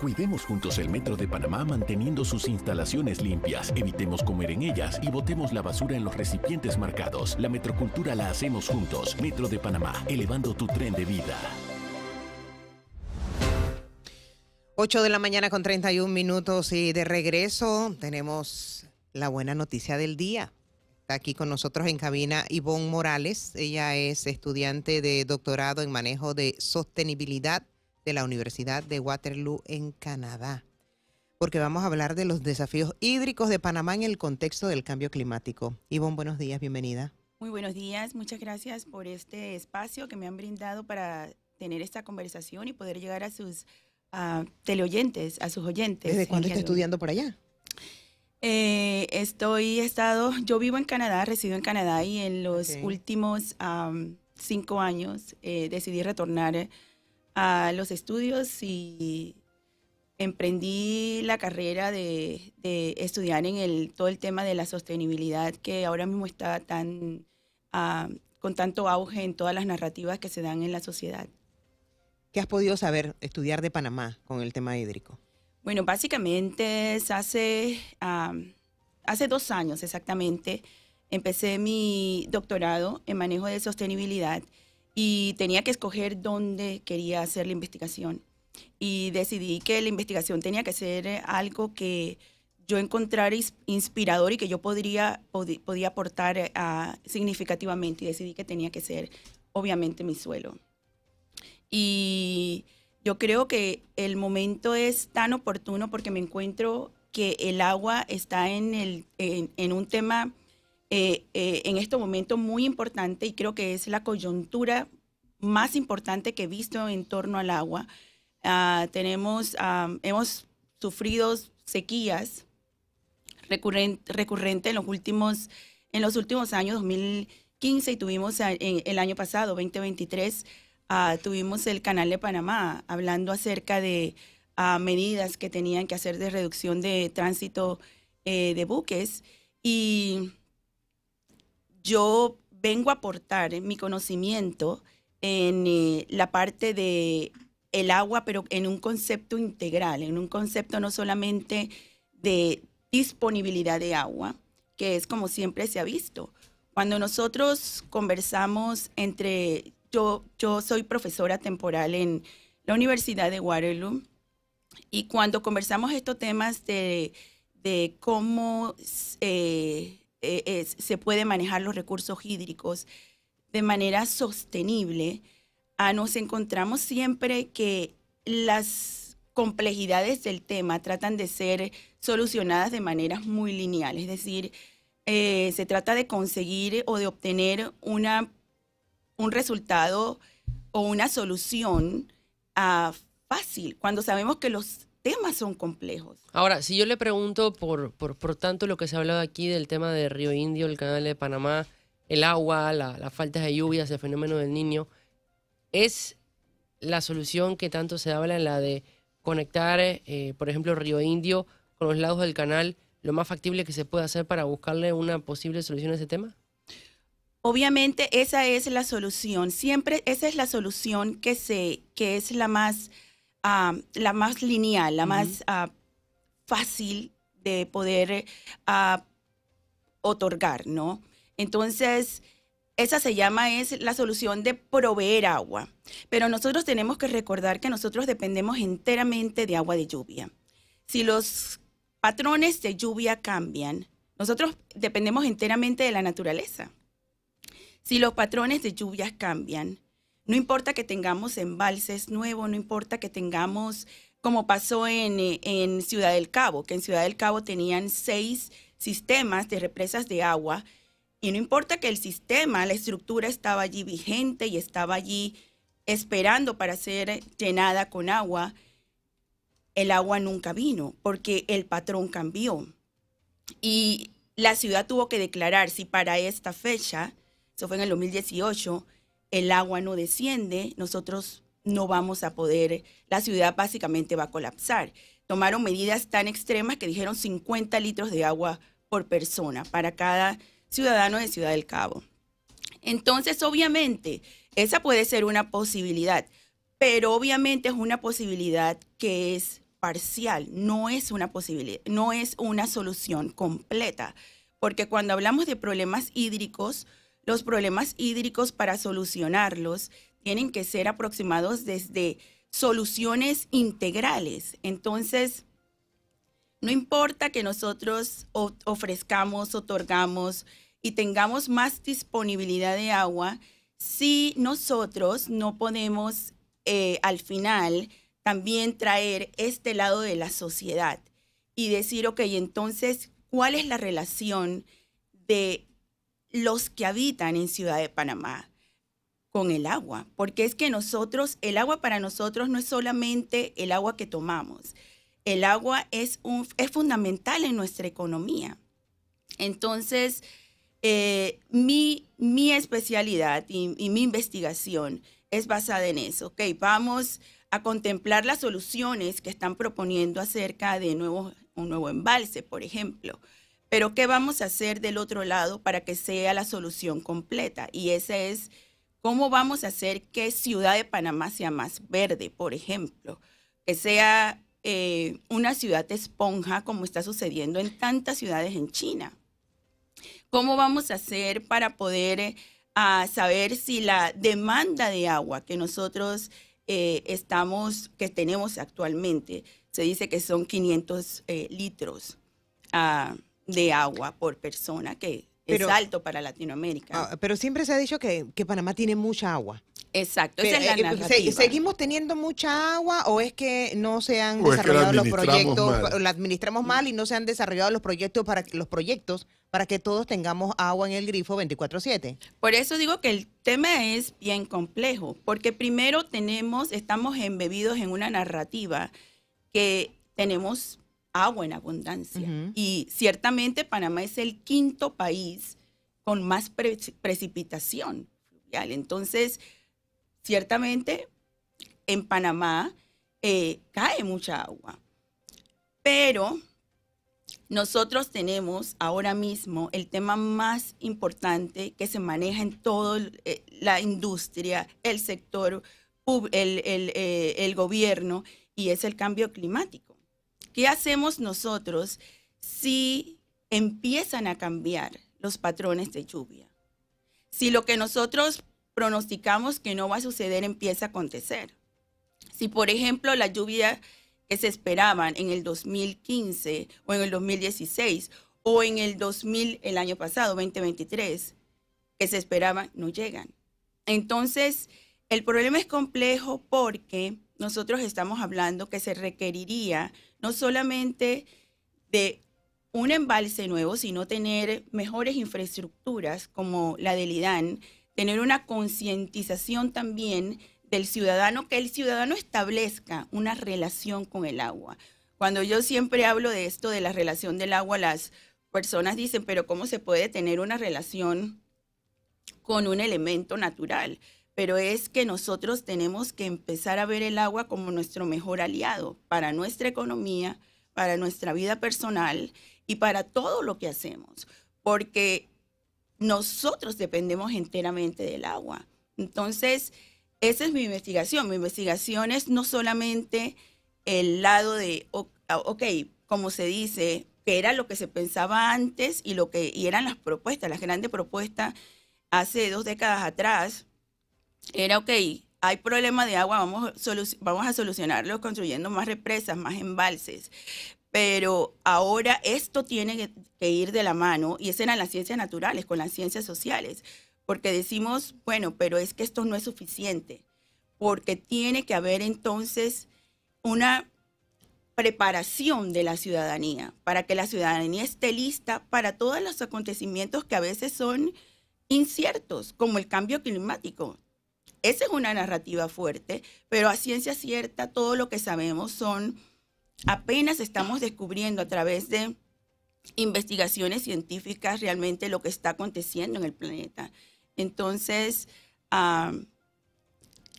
Cuidemos juntos el Metro de Panamá manteniendo sus instalaciones limpias, evitemos comer en ellas y botemos la basura en los recipientes marcados. La metrocultura la hacemos juntos. Metro de Panamá, elevando tu tren de vida. 8 de la mañana con 31 minutos y de regreso tenemos la buena noticia del día. Está aquí con nosotros en cabina Ivonne Morales. Ella es estudiante de doctorado en manejo de sostenibilidad de la Universidad de Waterloo en Canadá, porque vamos a hablar de los desafíos hídricos de Panamá en el contexto del cambio climático. Ivonne, buenos días, bienvenida. Muy buenos días, muchas gracias por este espacio que me han brindado para tener esta conversación y poder llegar a sus teleoyentes, a sus oyentes. ¿Desde cuándo está estudiando por allá? Eh, estoy he estado, yo vivo en Canadá, resido en Canadá y en los últimos cinco años eh, decidí retornar a los estudios y emprendí la carrera de, estudiar en el, todo el tema de la sostenibilidad que ahora mismo está tan, ah, con tanto auge en todas las narrativas que se dan en la sociedad. ¿Qué has podido saber, estudiar de Panamá con el tema hídrico? Bueno, básicamente hace, ah, hace dos años exactamente empecé mi doctorado en manejo de sostenibilidad y tenía que escoger dónde quería hacer la investigación. Y decidí que la investigación tenía que ser eh, algo que yo encontrara inspirador y que yo podría, podía aportar eh, significativamente. Y decidí que tenía que ser, obviamente, mi suelo. Y yo creo que el momento es tan oportuno porque me encuentro que el agua está en, en un tema eh, eh, en este momento muy importante y creo que es la coyuntura más importante que he visto en torno al agua. Ah, tenemos, hemos sufrido sequías recurrentes recurrente en los últimos en los últimos años 2015 y tuvimos en, el año pasado 2023 ah, tuvimos el canal de Panamá hablando acerca de ah, medidas que tenían que hacer de reducción de tránsito eh, de buques y yo vengo a aportar mi conocimiento en eh, la parte de el agua, pero en un concepto integral, en un concepto no solamente de disponibilidad de agua, que es como siempre se ha visto. Cuando nosotros conversamos entre, yo, yo soy profesora temporal en la Universidad de Waterloo, y cuando conversamos estos temas de, de cómo eh, eh, se puede manejar los recursos hídricos de manera sostenible, nos encontramos siempre que las complejidades del tema tratan de ser solucionadas de maneras muy lineales, es decir, eh, se trata de conseguir o de obtener una, un resultado o una solución ah, fácil, cuando sabemos que los temas son complejos. Ahora, si yo le pregunto por, por, tanto lo que se ha hablado aquí del tema de Río Indio, el canal de Panamá, el agua, las faltas de lluvias, el fenómeno del niño, ¿es la solución que tanto se habla en la de conectar, eh, por ejemplo, Río Indio con los lados del canal, lo más factible que se puede hacer para buscarle una posible solución a ese tema? Obviamente esa es la solución, siempre esa es la solución que, se, que es la más Ah, la más lineal, la más ah, fácil de poder ah, otorgar, ¿no? Entonces, esa se llama es la solución de proveer agua. Pero nosotros tenemos que recordar que nosotros dependemos enteramente de agua de lluvia. Si los patrones de lluvia cambian, nosotros dependemos enteramente de la naturaleza. Si los patrones de lluvias cambian, no importa que tengamos embalses nuevos, no importa que tengamos, como pasó en, Ciudad del Cabo, que en Ciudad del Cabo tenían seis sistemas de represas de agua, y no importa que el sistema, la estructura estaba allí vigente y estaba allí esperando para ser llenada con agua, el agua nunca vino porque el patrón cambió. Y la ciudad tuvo que declarar si para esta fecha, eso fue en el 2018, el agua no desciende, nosotros no vamos a poder, eh, la ciudad básicamente va a colapsar. Tomaron medidas tan extremas que dijeron 50 litros de agua por persona para cada ciudadano de Ciudad del Cabo. Entonces, obviamente, esa puede ser una posibilidad, pero obviamente es una posibilidad que es parcial, no es una posibilidad, no es una solución completa, porque cuando hablamos de problemas hídricos, los problemas hídricos para solucionarlos tienen que ser aproximados desde soluciones integrales. Entonces, no importa que nosotros ofrezcamos, otorgamos y tengamos más disponibilidad de agua, si nosotros no podemos eh, al final también traer este lado de la sociedad y decir, ok, entonces, ¿cuál es la relación de los que habitan en Ciudad de Panamá con el agua, porque es que nosotros, el agua para nosotros no es solamente el agua que tomamos, el agua es, fundamental en nuestra economía. Entonces, eh, mi, especialidad y, mi investigación es basada en eso. Ok, vamos a contemplar las soluciones que están proponiendo acerca de un nuevo embalse, por ejemplo. Pero ¿qué vamos a hacer del otro lado para que sea la solución completa? Y esa es cómo vamos a hacer que Ciudad de Panamá sea más verde, por ejemplo, que sea eh, una ciudad esponja como está sucediendo en tantas ciudades en China. ¿Cómo vamos a hacer para poder eh, saber si la demanda de agua que nosotros eh, estamos, que tenemos actualmente, se dice que son 500 litros? Ah, de agua por persona, que es alto para Latinoamérica. Ah, pero siempre se ha dicho que, Panamá tiene mucha agua. Exacto, esa es la eh, ¿Seguimos teniendo mucha agua o es que no se han desarrollado los proyectos, mal. la administramos mal y no se han desarrollado los proyectos para los proyectos para que todos tengamos agua en el grifo 24/7? Por eso digo que el tema es bien complejo, porque primero tenemos estamos embebidos en una narrativa que tenemos agua en abundancia. Y ciertamente Panamá es el quinto país con más precipitación fluvial. Entonces, ciertamente en Panamá eh, cae mucha agua. Pero nosotros tenemos ahora mismo el tema más importante que se maneja en toda eh, la industria, el sector, eh, el gobierno, y es el cambio climático. ¿Qué hacemos nosotros si empiezan a cambiar los patrones de lluvia? Si lo que nosotros pronosticamos que no va a suceder empieza a acontecer. Si, por ejemplo, la lluvia que se esperaban en el 2015 o en el 2016 o en el 2000, el año pasado, 2023, que se esperaban, no llegan. Entonces, el problema es complejo porque nosotros estamos hablando que se requeriría no solamente de un embalse nuevo, sino tener mejores infraestructuras como la del IDAN, tener una concientización también del ciudadano, que el ciudadano establezca una relación con el agua. Cuando yo siempre hablo de esto, de la relación del agua, las personas dicen, pero ¿cómo se puede tener una relación con un elemento natural? pero es que nosotros tenemos que empezar a ver el agua como nuestro mejor aliado para nuestra economía, para nuestra vida personal y para todo lo que hacemos, porque nosotros dependemos enteramente del agua. Entonces, esa es mi investigación. Mi investigación es no solamente el lado de, ok, como se dice, que era lo que se pensaba antes y lo que eran las propuestas, las grandes propuestas hace dos décadas atrás, era, ok, hay problema de agua, vamos, vamos a solucionarlo construyendo más represas, más embalses. Pero ahora esto tiene que, ir de la mano, y es eran las ciencias naturales, con las ciencias sociales, porque decimos, bueno, pero es que esto no es suficiente, porque tiene que haber entonces una preparación de la ciudadanía, para que la ciudadanía esté lista para todos los acontecimientos que a veces son inciertos, como el cambio climático. Esa es una narrativa fuerte, pero a ciencia cierta todo lo que sabemos son, apenas estamos descubriendo a través de investigaciones científicas realmente lo que está aconteciendo en el planeta. Entonces, ah,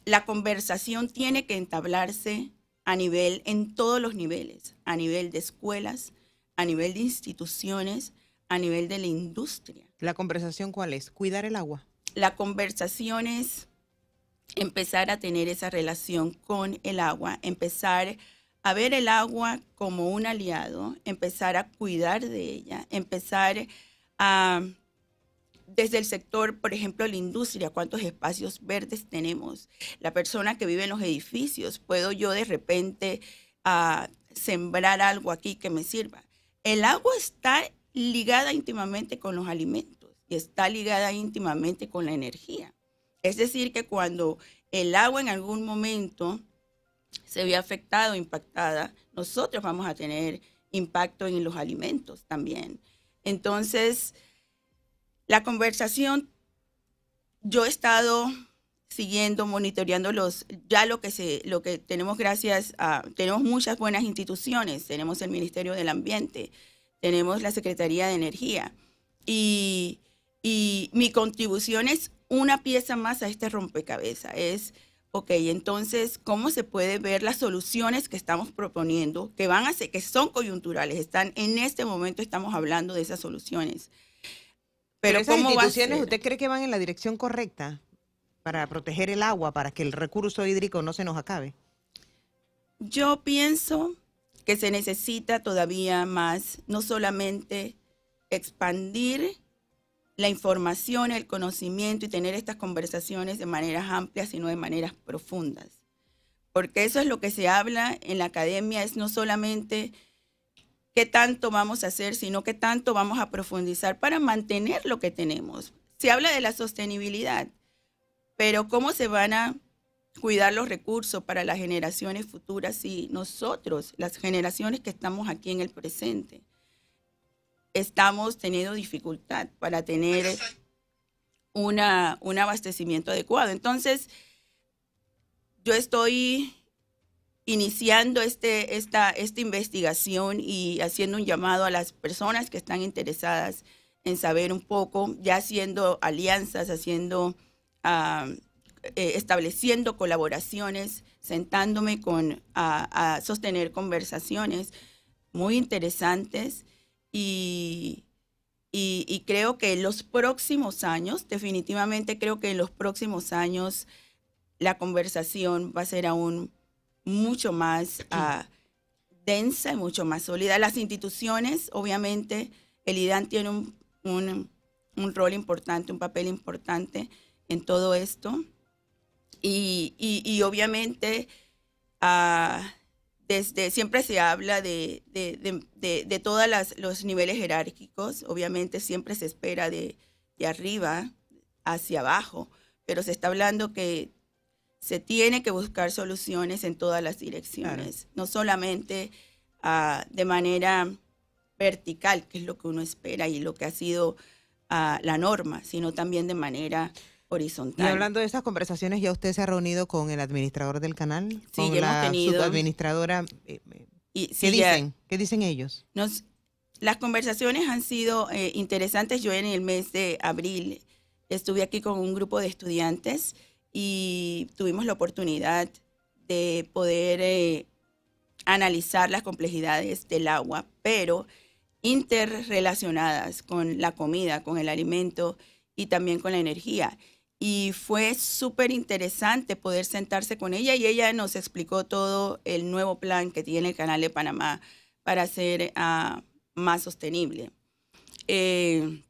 la conversación tiene que entablarse a nivel, en todos los niveles, a nivel de escuelas, a nivel de instituciones, a nivel de la industria. ¿La conversación cuál es? Cuidar el agua. La conversación es empezar a tener esa relación con el agua, empezar a ver el agua como un aliado, empezar a cuidar de ella, empezar a, desde el sector, por ejemplo, la industria, cuántos espacios verdes tenemos, la persona que vive en los edificios, puedo yo de repente ah, sembrar algo aquí que me sirva. El agua está ligada íntimamente con los alimentos y está ligada íntimamente con la energía. Es decir, que cuando el agua en algún momento se ve afectada o impactada, nosotros vamos a tener impacto en los alimentos también. Entonces, la conversación, yo he estado siguiendo, monitoreando los, ya lo que se, lo que tenemos gracias a, tenemos muchas buenas instituciones, tenemos el Ministerio del Ambiente, tenemos la Secretaría de Energía. Y, y mi contribución es una pieza más a este rompecabezas. Es, ok, entonces, ¿cómo se puede ver las soluciones que estamos proponiendo, que, van a ser, que son coyunturales? Están, en este momento estamos hablando de esas soluciones. Pero, esas ¿usted cree que van en la dirección correcta para proteger el agua, para que el recurso hídrico no se nos acabe? Yo pienso que se necesita todavía más, no solamente expandir la información, el conocimiento y tener estas conversaciones de maneras amplias, sino de maneras profundas. Porque eso es lo que se habla en la academia, es no solamente qué tanto vamos a hacer, sino qué tanto vamos a profundizar para mantener lo que tenemos. Se habla de la sostenibilidad, pero ¿cómo se van a cuidar los recursos para las generaciones futuras y nosotros, las generaciones que estamos aquí en el presente, estamos teniendo dificultad para tener un abastecimiento adecuado. Entonces, yo estoy iniciando este, esta, esta investigación y haciendo un llamado a las personas que están interesadas en saber un poco, ya haciendo alianzas, haciendo, eh, estableciendo colaboraciones, sentándome con, a sostener conversaciones muy interesantes y, creo que en los próximos años, definitivamente creo que en los próximos años la conversación va a ser aún mucho más ah, densa y mucho más sólida. Las instituciones, obviamente, el IDAN tiene un, rol importante, un papel importante en todo esto. Y, obviamente ah, desde siempre se habla de, de, de, todos los niveles jerárquicos, obviamente siempre se espera de, arriba hacia abajo, pero se está hablando que se tiene que buscar soluciones en todas las direcciones, no solamente ah, de manera vertical, que es lo que uno espera y lo que ha sido ah, la norma, sino también de manera y hablando de esas conversaciones, ¿ya usted se ha reunido con el administrador del canal? con la Subadministradora. Eh, eh, ¿Qué dicen? ¿Qué dicen ellos? las conversaciones han sido eh, interesantes. Yo en el mes de abril estuve aquí con un grupo de estudiantes y tuvimos la oportunidad de poder analizar las complejidades del agua, pero interrelacionadas con la comida, con el alimento y también con la energía y fue súper interesante poder sentarse con ella y ella nos explicó todo el nuevo plan que tiene el Canal de Panamá para ser ah, más sostenible. Eh,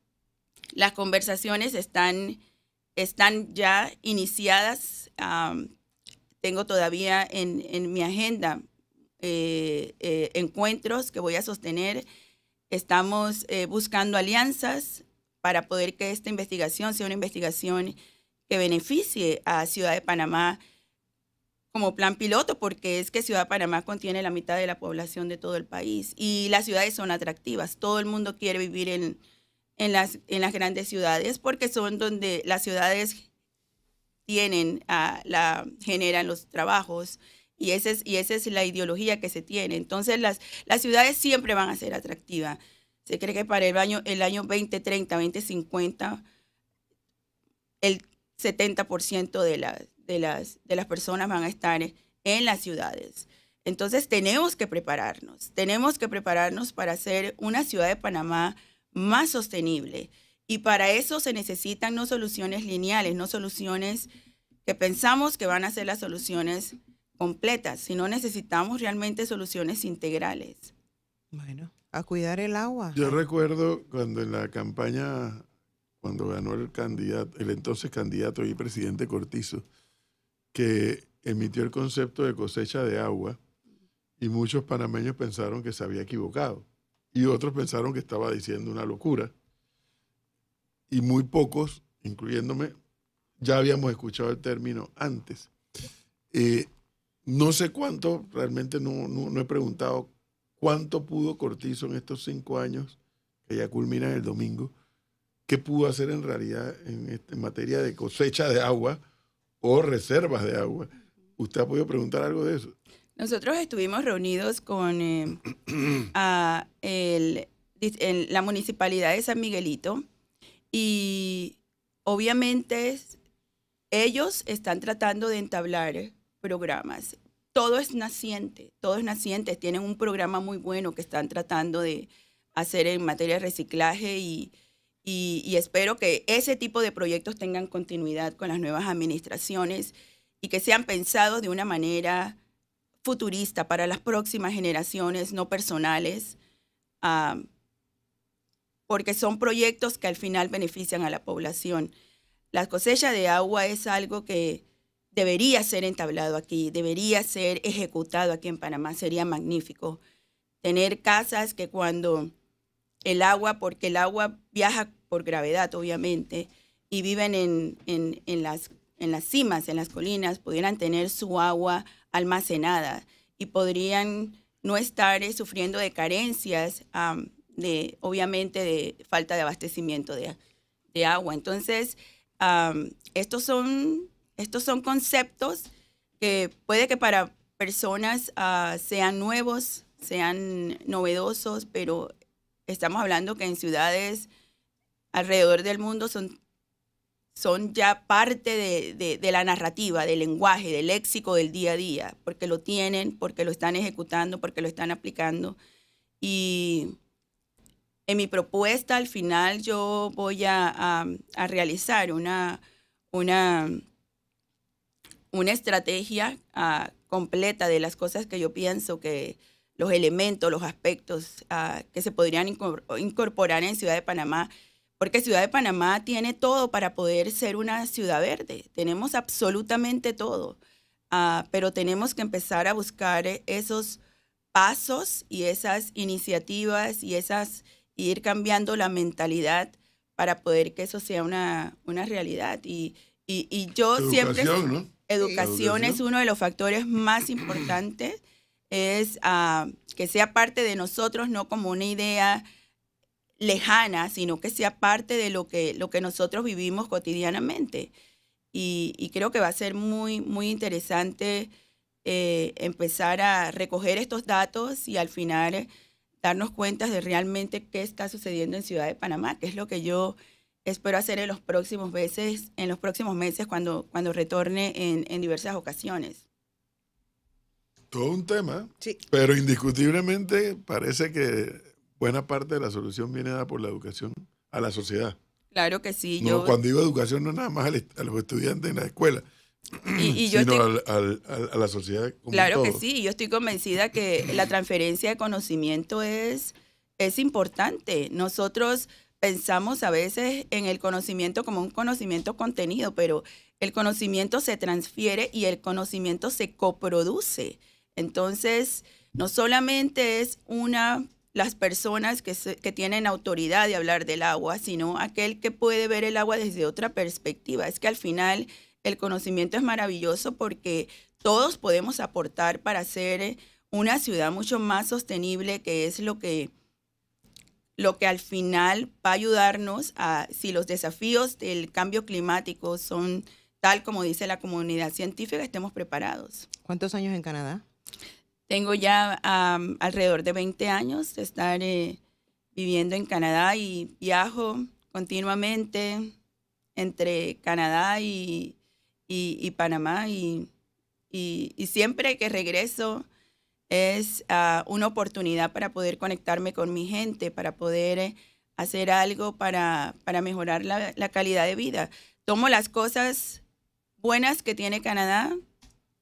las conversaciones están, están ya iniciadas. Ah, tengo todavía en, mi agenda eh, eh, encuentros que voy a sostener. Estamos buscando alianzas para poder que esta investigación sea una investigación que beneficie a Ciudad de Panamá como plan piloto, porque es que Ciudad de Panamá contiene la mitad de la población de todo el país y las ciudades son atractivas. Todo el mundo quiere vivir en, en, las, en las grandes ciudades porque son donde las ciudades tienen, ah, la, generan los trabajos y, ese es, y esa es la ideología que se tiene. Entonces las, las ciudades siempre van a ser atractivas. Se cree que para el año, el año 2030, 2050, el 70% de, la, de, las, de las personas van a estar en las ciudades. Entonces tenemos que prepararnos, tenemos que prepararnos para hacer una ciudad de Panamá más sostenible. Y para eso se necesitan no soluciones lineales, no soluciones que pensamos que van a ser las soluciones completas, sino necesitamos realmente soluciones integrales. Bueno, a cuidar el agua. Yo recuerdo cuando en la campaña cuando ganó el, candidato, el entonces candidato y presidente Cortizo, que emitió el concepto de cosecha de agua y muchos panameños pensaron que se había equivocado y otros pensaron que estaba diciendo una locura y muy pocos, incluyéndome, ya habíamos escuchado el término antes. Eh, no sé cuánto, realmente no, he preguntado cuánto pudo Cortizo en estos cinco años, que ya culminan el domingo, qué pudo hacer en realidad este, en, materia de cosecha de agua o reservas de agua. ¿Usted ha podido preguntar algo de eso? Nosotros estuvimos reunidos con eh, en la municipalidad de San Miguelito y obviamente ellos están tratando de entablar programas. Todo es naciente, todo es naciente. Tienen un programa muy bueno que están tratando de hacer en materia de reciclaje y, y, espero que ese tipo de proyectos tengan continuidad con las nuevas administraciones y que sean pensados de una manera futurista para las próximas generaciones, no personales, ah, porque son proyectos que al final benefician a la población. La cosecha de agua es algo que debería ser entablado aquí, debería ser ejecutado aquí en Panamá, sería magnífico. Tener casas que cuando el agua, porque el agua viaja por gravedad, obviamente, y viven en, en, las, en las cimas, en las colinas, pudieran tener su agua almacenada y podrían no estar eh, sufriendo de carencias, de, obviamente de falta de abastecimiento de, agua. Entonces, estos, son, estos son conceptos que puede que para personas ah, sean nuevos, sean novedosos, pero estamos hablando que en ciudades alrededor del mundo son, son ya parte de, la narrativa, del lenguaje, del léxico del día a día, porque lo tienen, porque lo están ejecutando, porque lo están aplicando. Y en mi propuesta al final yo voy a, realizar una, una, una estrategia ah, completa de las cosas que yo pienso que, los elementos, los aspectos ah, que se podrían incorporar en Ciudad de Panamá, porque Ciudad de Panamá tiene todo para poder ser una ciudad verde. Tenemos absolutamente todo, ah, pero tenemos que empezar a buscar esos pasos y esas iniciativas y esas ir cambiando la mentalidad para poder que eso sea una, una realidad. Y, y, y yo siempre... ¿no? educación es uno de los factores más importantes es ah, que sea parte de nosotros, no como una idea lejana, sino que sea parte de lo que, lo que nosotros vivimos cotidianamente. Y, creo que va a ser muy, muy interesante eh, empezar a recoger estos datos y al final darnos cuenta de realmente qué está sucediendo en Ciudad de Panamá, que es lo que yo espero hacer en los próximos meses, en los próximos meses cuando, cuando retorne en diversas ocasiones todo un tema, pero indiscutiblemente parece que buena parte de la solución viene dada por la educación a la sociedad. Claro que sí. Cuando digo educación no nada más a los estudiantes en la escuela, sino a la sociedad. Como claro que sí, yo estoy convencida que la transferencia de conocimiento es, es importante. Nosotros pensamos a veces en el conocimiento como un conocimiento contenido, pero el conocimiento se transfiere y el conocimiento se coproduce. Entonces, no solamente es una las personas que, que, tienen autoridad de hablar del agua, sino aquel que puede ver el agua desde otra perspectiva. Es que al final el conocimiento es maravilloso porque todos podemos aportar para hacer eh, una ciudad mucho más sostenible, que es lo que, lo que al final va a ayudarnos a, si los desafíos del cambio climático son tal como dice la comunidad científica, estemos preparados. ¿Cuántos años en Canadá? Tengo ya alrededor de 20 años de estar eh, viviendo en Canadá y viajo continuamente entre Canadá y, Panamá y, siempre que regreso es ah, una oportunidad para poder conectarme con mi gente, para poder hacer algo para, mejorar la calidad de vida. Tomo las cosas buenas que tiene Canadá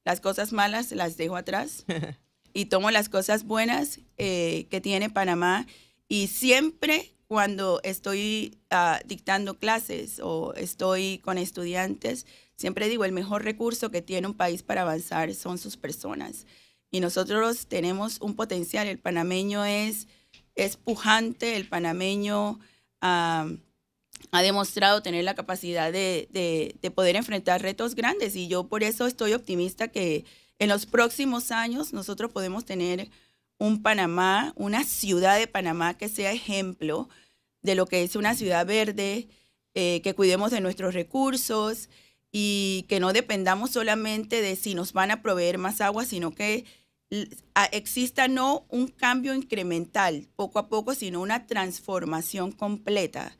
las cosas malas las dejo atrás y tomo las cosas buenas eh, que tiene Panamá. Y siempre cuando estoy ah, dictando clases o estoy con estudiantes, siempre digo, el mejor recurso que tiene un país para avanzar son sus personas. Y nosotros tenemos un potencial. El panameño es, es pujante, el panameño... Ah, ha demostrado tener la capacidad de, de, poder enfrentar retos grandes y yo por eso estoy optimista que en los próximos años nosotros podemos tener un Panamá, una ciudad de Panamá que sea ejemplo de lo que es una ciudad verde, eh, que cuidemos de nuestros recursos y que no dependamos solamente de si nos van a proveer más agua, sino que exista no un cambio incremental poco a poco, sino una transformación completa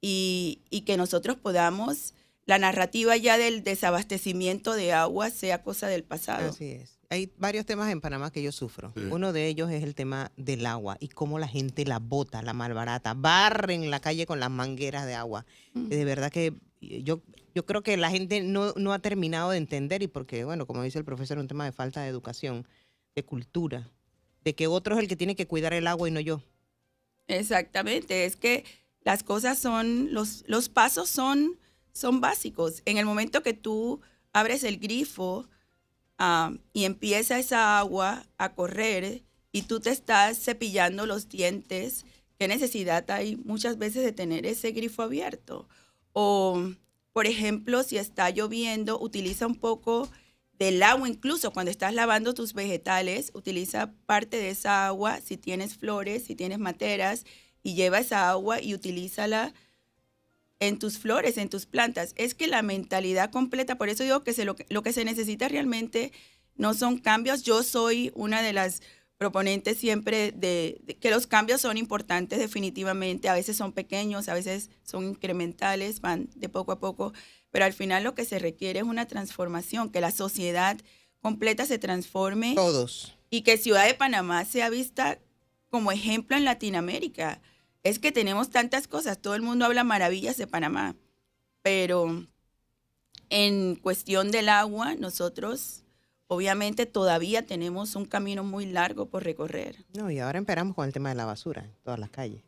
y, que nosotros podamos, la narrativa ya del desabastecimiento de agua sea cosa del pasado. Así es hay varios temas en Panamá que yo sufro. Uno de ellos es el tema del agua y cómo la gente la bota, la malbarata, barren la calle con las mangueras de agua. Mm. De verdad que yo, yo creo que la gente no, no, ha terminado de entender y porque, bueno, como dice el profesor, un tema de falta de educación, de cultura, de que otro es el que tiene que cuidar el agua y no yo. Exactamente, es que las cosas son, los, los pasos son, son básicos. En el momento que tú abres el grifo um, y empieza esa agua a correr y tú te estás cepillando los dientes, ¿qué necesidad hay muchas veces de tener ese grifo abierto? O, por ejemplo, si está lloviendo, utiliza un poco del agua incluso cuando estás lavando tus vegetales, utiliza parte de esa agua, si tienes flores, si tienes materas, y lleva esa agua y utilízala en tus flores, en tus plantas. Es que la mentalidad completa, por eso digo que lo, que se necesita realmente no son cambios. Yo soy una de las proponentes siempre de, que los cambios son importantes definitivamente, a veces son pequeños, a veces son incrementales, van de poco a poco, pero al final lo que se requiere es una transformación, que la sociedad completa se transforme. Todos. Y que Ciudad de Panamá sea vista como ejemplo en Latinoamérica. Es que tenemos tantas cosas, todo el mundo habla maravillas de Panamá, pero en cuestión del agua, nosotros obviamente todavía tenemos un camino muy largo por recorrer. No, y ahora empezamos con el tema de la basura en todas las calles.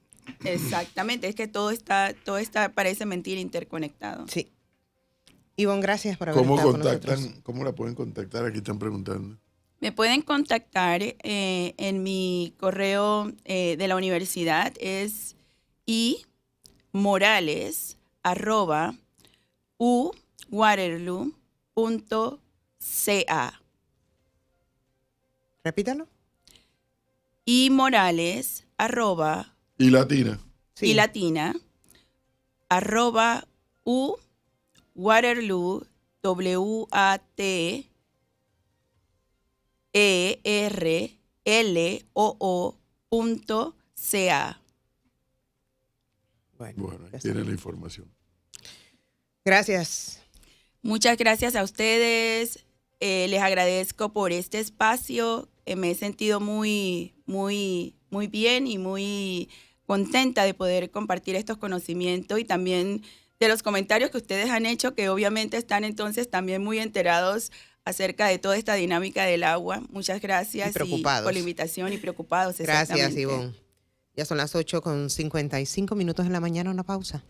Exactamente, es que todo está, todo está, parece mentir interconectado. Sí, Ivonne, gracias por haber ¿Cómo con ¿Cómo la pueden contactar? Aquí están preguntando. Me pueden contactar eh, en mi correo eh, de la universidad, es i.morales@uwaterloo.ca. Repítalo. imorales arroba. Y latina. Y latina arroba u Waterloo, W-A-T-E-R-L-O-O.ca. E bueno, bueno tiene la información. Gracias. Muchas gracias a ustedes. Eh, les agradezco por este espacio. Eh, me he sentido muy, muy, muy bien y muy contenta de poder compartir estos conocimientos y también de los comentarios que ustedes han hecho, que obviamente están entonces también muy enterados acerca de toda esta dinámica del agua. Muchas gracias por la invitación y preocupados. Gracias, Ivonne. Ya son las 8 con 55 minutos en la mañana, una pausa.